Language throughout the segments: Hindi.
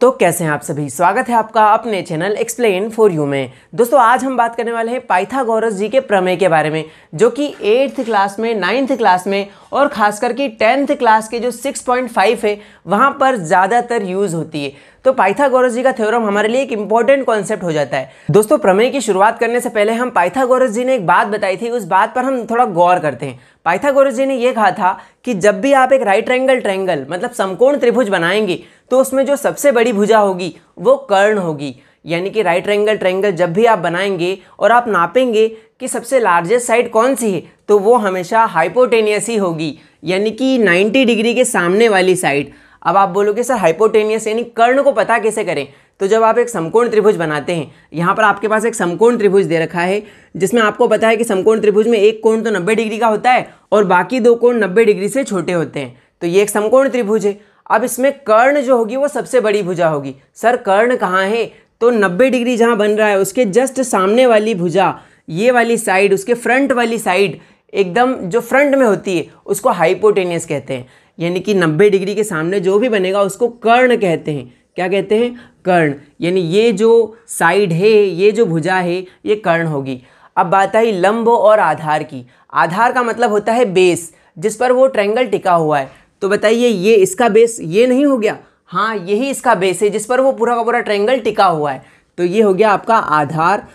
तो कैसे हैं आप सभी स्वागत है आपका अपने चैनल एक्सप्लेन फॉर यू में दोस्तों आज हम बात करने वाले हैं पाइथागोरस जी के प्रमेय के बारे में जो कि एट्थ क्लास में नाइन्थ क्लास में और खास करके टेंथ क्लास के जो 6.5 है वहाँ पर ज़्यादातर यूज़ होती है तो पाइथागोरस जी का थ्योरम हमारे लिए एक इंपॉर्टेंट कॉन्सेप्ट हो जाता है दोस्तों प्रमेय की शुरुआत करने से पहले हम पाइथागोरस जी ने एक बात बताई थी उस बात पर हम थोड़ा गौर करते हैं पाइथागोरस जी ने यह कहा था कि जब भी आप एक राइट एंगल ट्रैंगल मतलब समकोण त्रिभुज बनाएंगे तो उसमें जो सबसे बड़ी भुजा होगी वो कर्ण होगी यानी कि राइट ट्रायंगल ट्रायंगल जब भी आप बनाएंगे और आप नापेंगे कि सबसे लार्जेस्ट साइड कौन सी है तो वो हमेशा हाइपोटेनियस ही होगी यानी कि 90 डिग्री के सामने वाली साइड अब आप बोलोगे सर हाइपोटेनियस यानी कर्ण को पता कैसे करें तो जब आप एक समकोण त्रिभुज बनाते हैं यहाँ पर आपके पास एक समकोण त्रिभुज दे रखा है जिसमें आपको पता है कि समकोण त्रिभुज में एक कोण तो नब्बे डिग्री का होता है और बाकी दो कोण नब्बे डिग्री से छोटे होते हैं तो ये एक समकोण त्रिभुज है अब इसमें कर्ण जो होगी वो सबसे बड़ी भुजा होगी सर कर्ण कहाँ है तो 90 डिग्री जहाँ बन रहा है उसके जस्ट सामने वाली भुजा ये वाली साइड उसके फ्रंट वाली साइड एकदम जो फ्रंट में होती है उसको हाइपोटेनियस कहते हैं यानी कि 90 डिग्री के सामने जो भी बनेगा उसको कर्ण कहते हैं क्या कहते हैं कर्ण यानी ये जो साइड है ये जो भुजा है ये कर्ण होगी अब बात आई लंब और आधार की आधार का मतलब होता है बेस जिस पर वो ट्रैंगल टिका हुआ है तो बताइए ये इसका बेस ये नहीं हो गया हाँ यही इसका बेस है जिस पर वो पूरा का पूरा ट्रैंगल टिका हुआ है तो ये हो गया आपका आधार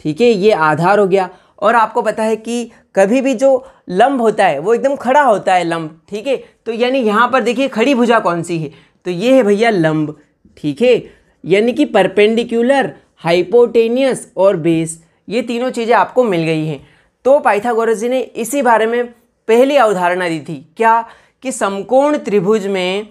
ठीक है ये आधार हो गया और आपको पता है कि कभी भी जो लम्ब होता है वो एकदम खड़ा होता है लम्ब ठीक है तो यानी यहाँ पर देखिए खड़ी भुजा कौन सी है तो ये है भैया लम्ब ठीक है यानी कि परपेंडिकुलर हाइपोटेनियस और बेस ये तीनों चीज़ें आपको मिल गई हैं तो पाइथागोरस जी ने इसी बारे में पहली अवधारणा दी थी क्या कि समकोण त्रिभुज में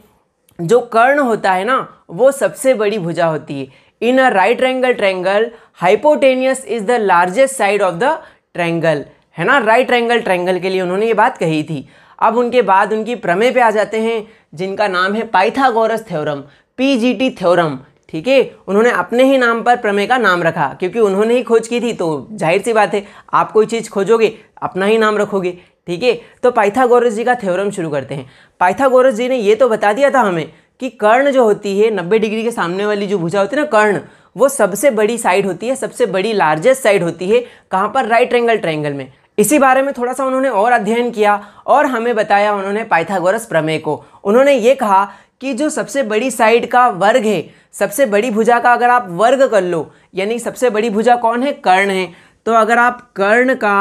जो कर्ण होता है ना वो सबसे बड़ी भुजा होती है in a right triangle triangle hypotenuse is the largest side of the triangle है ना राइट एंगल ट्रैंगल के लिए उन्होंने ये बात कही थी अब उनके बाद उनकी प्रमेय पे आ जाते हैं जिनका नाम है पाइथागोरस थ्योरम पीजीटी थ्योरम ठीक है उन्होंने अपने ही नाम पर प्रमेय का नाम रखा क्योंकि उन्होंने ही खोज की थी तो जाहिर सी बात है आप कोई चीज़ खोजोगे अपना ही नाम रखोगे ठीक है तो पाइथागोरस जी का थ्योरम शुरू करते हैं पाइथागोरस जी ने ये तो बता दिया था हमें कि कर्ण जो होती है नब्बे डिग्री के सामने वाली जो भुजा होती है ना कर्ण वो सबसे बड़ी साइड होती है सबसे बड़ी लार्जेस्ट साइड होती है कहाँ पर राइट एंगल ट्रायंगल में इसी बारे में थोड़ा सा उन्होंने और अध्ययन किया और हमें बताया उन्होंने पाइथागोरस प्रमेय को उन्होंने ये कहा कि जो सबसे बड़ी साइड का वर्ग है सबसे बड़ी भुजा का अगर आप वर्ग कर लो यानी सबसे बड़ी भुजा कौन है कर्ण है तो अगर आप कर्ण का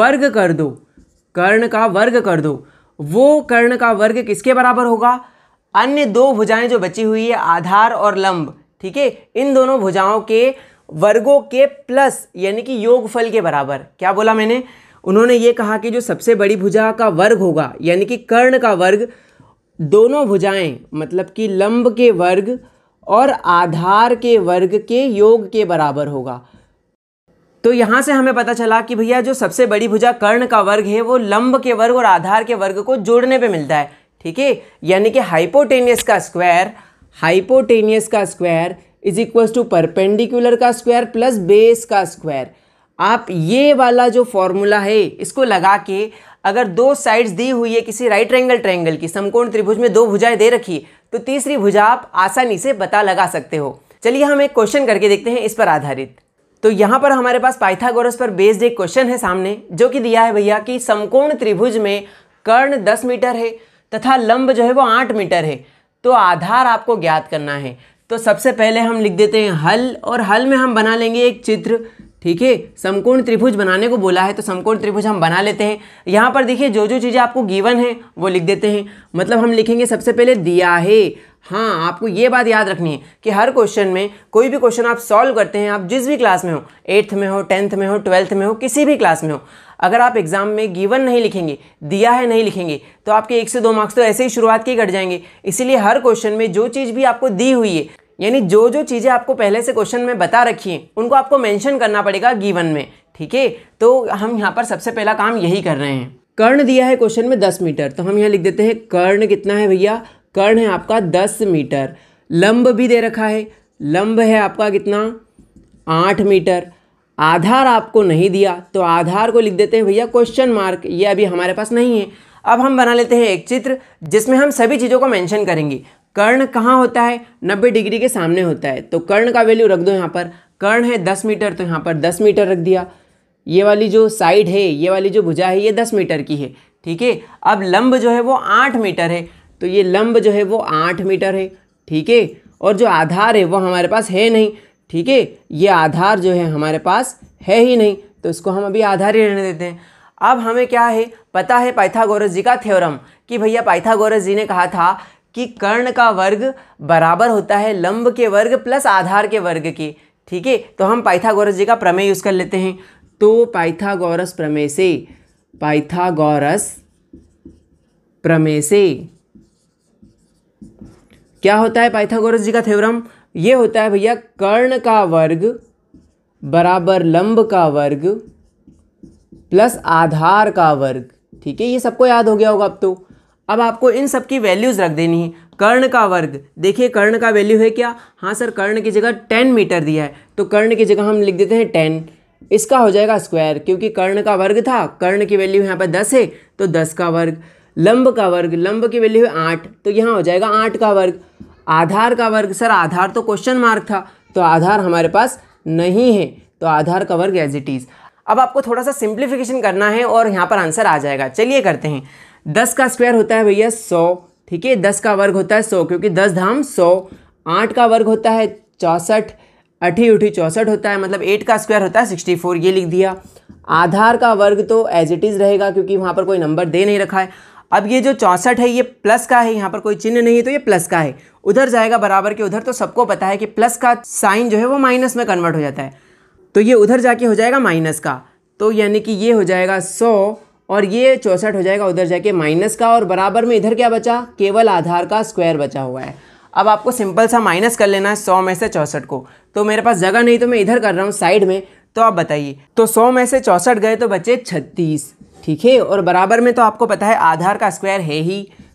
वर्ग कर दो कर्ण का वर्ग कर दो वो कर्ण का वर्ग किसके बराबर होगा अन्य दो भुजाएं जो बची हुई है आधार और लंब ठीक है इन दोनों भुजाओं के वर्गों के प्लस यानी कि योगफल के बराबर क्या बोला मैंने उन्होंने ये कहा कि जो सबसे बड़ी भुजा का वर्ग होगा यानी कि कर्ण का वर्ग दोनों भुजाएं मतलब कि लंब के वर्ग और आधार के वर्ग के योग के बराबर होगा तो यहाँ से हमें पता चला कि भैया जो सबसे बड़ी भुजा कर्ण का वर्ग है वो लंब के वर्ग और आधार के वर्ग को जोड़ने पे मिलता है ठीक है यानी कि हाइपोटेनियस का स्क्वायर हाइपोटेनियस का square is equal to perpendicular का स्क्वायर प्लस बेस का स्क्वायर आप ये वाला जो फॉर्मूला है इसको लगा के अगर दो साइड्स दी हुई है किसी राइट एंगल ट्रैंगल की समकोण त्रिभुज में दो भुजाएं दे रखी तो तीसरी भुजा आप आसानी से पता लगा सकते हो चलिए हम एक क्वेश्चन करके देखते हैं इस पर आधारित तो यहाँ पर हमारे पास पाइथागोरस पर बेस्ड एक क्वेश्चन है सामने जो कि दिया है भैया कि समकोण त्रिभुज में कर्ण दस मीटर है तथा लंब जो है वो आठ मीटर है तो आधार आपको ज्ञात करना है तो सबसे पहले हम लिख देते हैं हल और हल में हम बना लेंगे एक चित्र ठीक है समकोण त्रिभुज बनाने को बोला है तो समकोण त्रिभुज हम बना लेते हैं यहाँ पर देखिए जो जो चीज़ें आपको गीवन है वो लिख देते हैं मतलब हम लिखेंगे सबसे पहले दिया है हाँ आपको ये बात याद रखनी है कि हर क्वेश्चन में कोई भी क्वेश्चन आप सॉल्व करते हैं आप जिस भी क्लास में हो एट्थ में हो टेंथ में हो ट्वेल्थ में हो किसी भी क्लास में हो अगर आप एग्ज़ाम में गिवन नहीं लिखेंगे दिया है नहीं लिखेंगे तो आपके एक से दो मार्क्स तो ऐसे ही शुरुआत के कट जाएंगे इसीलिए हर क्वेश्चन में जो चीज़ भी आपको दी हुई है यानी जो जो चीज़ें आपको पहले से क्वेश्चन में बता रखी हैं उनको आपको मेंशन करना पड़ेगा गिवन में ठीक है तो हम यहाँ पर सबसे पहला काम यही कर रहे हैं कर्ण दिया है क्वेश्चन में दस मीटर तो हम यहाँ लिख देते हैं कर्ण कितना है भैया कर्ण है आपका दस मीटर लंब भी दे रखा है लंब है आपका कितना आठ मीटर आधार आपको नहीं दिया तो आधार को लिख देते हैं भैया क्वेश्चन मार्क ये अभी हमारे पास नहीं है अब हम बना लेते हैं एक चित्र जिसमें हम सभी चीज़ों को मेंशन करेंगे कर्ण कहाँ होता है 90 डिग्री के सामने होता है तो कर्ण का वैल्यू रख दो यहाँ पर कर्ण है 10 मीटर तो यहाँ पर 10 मीटर रख दिया ये वाली जो साइड है ये वाली जो भुजा है ये 10 मीटर की है ठीक है अब लंब जो है वो 8 मीटर है तो ये लंब जो है वो आठ मीटर है ठीक है और जो आधार है वो हमारे पास है नहीं ठीक है ये आधार जो है हमारे पास है ही नहीं तो इसको हम अभी आधार ही रहने देते हैं अब हमें क्या है पता है पाइथागोरस जी का थ्योरम कि भैया पाइथागोरस जी ने कहा था कि कर्ण का वर्ग बराबर होता है लंब के वर्ग प्लस आधार के वर्ग के ठीक है तो हम पाइथागोरस जी का प्रमेय यूज़ कर लेते हैं तो पाइथागोरस प्रमेय से पाइथागोरस प्रमेय से क्या होता है पाइथागोरस जी का थ्योरम ये होता है भैया कर्ण का वर्ग बराबर लंब का वर्ग प्लस आधार का वर्ग ठीक है ये सबको याद हो गया होगा अब तो अब आपको इन सब की वैल्यूज़ रख देनी है कर्ण का वर्ग देखिए कर्ण का वैल्यू है क्या हाँ सर कर्ण की जगह टेन मीटर दिया है तो कर्ण की जगह हम लिख देते हैं टेन इसका हो जाएगा स्क्वायर क्योंकि कर्ण का वर्ग था कर्ण की वैल्यू यहाँ पर दस है तो दस का वर्ग लंब का वर्ग लंब की वैल्यू है आठ तो यहाँ हो जाएगा आठ का वर्ग आधार का वर्ग सर आधार तो क्वेश्चन मार्क था तो आधार हमारे पास नहीं है तो आधार का वर्ग एज इट इज़ अब आपको थोड़ा सा सिंप्लीफिकेशन करना है और यहाँ पर आंसर आ जाएगा चलिए करते हैं दस का स्क्वायर होता है भैया सौ ठीक है दस का वर्ग होता है सौ क्योंकि दस धाम सौ आठ का वर्ग होता है चौंसठ अठी उठी चौंसठ होता है मतलब एट का स्क्वायर होता है सिक्सटी फोर ये लिख दिया आधार का वर्ग तो एज इट इज़ रहेगा क्योंकि वहाँ पर कोई नंबर दे नहीं रखा है अब ये जो चौंसठ है ये प्लस का है यहाँ पर कोई चिन्ह नहीं है तो ये प्लस का है उधर जाएगा बराबर के उधर तो सबको पता है कि प्लस का साइन जो है वो माइनस में कन्वर्ट हो जाता है तो ये उधर जाके हो जाएगा माइनस का तो यानी कि ये हो जाएगा सौ और ये चौंसठ हो जाएगा उधर जाके माइनस का और बराबर में इधर क्या बचा केवल आधार का स्क्वायर बचा हुआ है अब आपको सिंपल सा माइनस कर लेना है सौ में से चौंसठ को तो मेरे पास जगह नहीं तो मैं इधर कर रहा हूँ साइड में तो आप बताइए तो सौ में से चौंसठ गए तो बचे छत्तीस ठीक है और बराबर में तो आपको पता है आधार का स्क्वायर है ही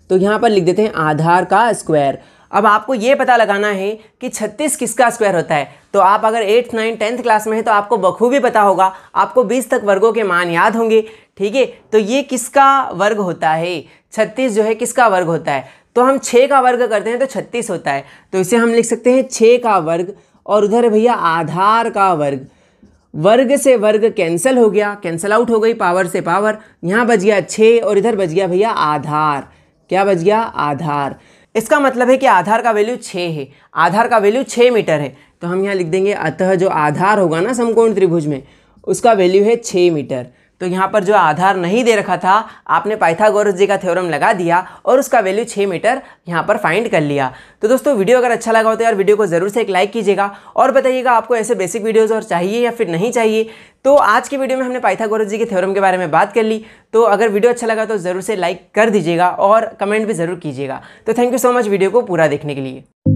तो यहाँ पर लिख देते हैं आधार का स्क्वायर अब आपको ये पता लगाना है कि 36 किसका स्क्वायर होता है तो आप अगर एट्थ नाइन्थ टेंथ क्लास में हैं तो आपको बखूबी पता होगा आपको 20 तक वर्गों के मान याद होंगे ठीक है तो ये किसका वर्ग होता है 36 जो है किसका वर्ग होता है तो हम 6 का वर्ग करते हैं तो 36 होता है तो इसे हम लिख सकते हैं छः का वर्ग और उधर भैया आधार का वर्ग वर्ग से वर्ग कैंसिल हो गया कैंसिल आउट हो गई पावर से पावर यहाँ बज गया छः और इधर बज गया भैया आधार क्या बज गया आधार इसका मतलब है कि आधार का वैल्यू छः है आधार का वैल्यू छः मीटर है तो हम यहाँ लिख देंगे अतः जो आधार होगा ना समकोण त्रिभुज में उसका वैल्यू है छः मीटर तो यहाँ पर जो आधार नहीं दे रखा था आपने पाइथागोरस जी का थ्योरम लगा दिया और उसका वैल्यू छः मीटर यहाँ पर फाइंड कर लिया तो दोस्तों वीडियो अगर अच्छा लगा हो तो यार वीडियो को ज़रूर से एक लाइक कीजिएगा और बताइएगा आपको ऐसे बेसिक वीडियोज़ और चाहिए या फिर नहीं चाहिए तो आज की वीडियो में हमने पाइथागोरस जी के थ्योरम के बारे में बात कर ली तो अगर वीडियो अच्छा लगा तो ज़रूर से लाइक कर दीजिएगा और कमेंट भी ज़रूर कीजिएगा तो thank you so much video को पूरा देखने के लिए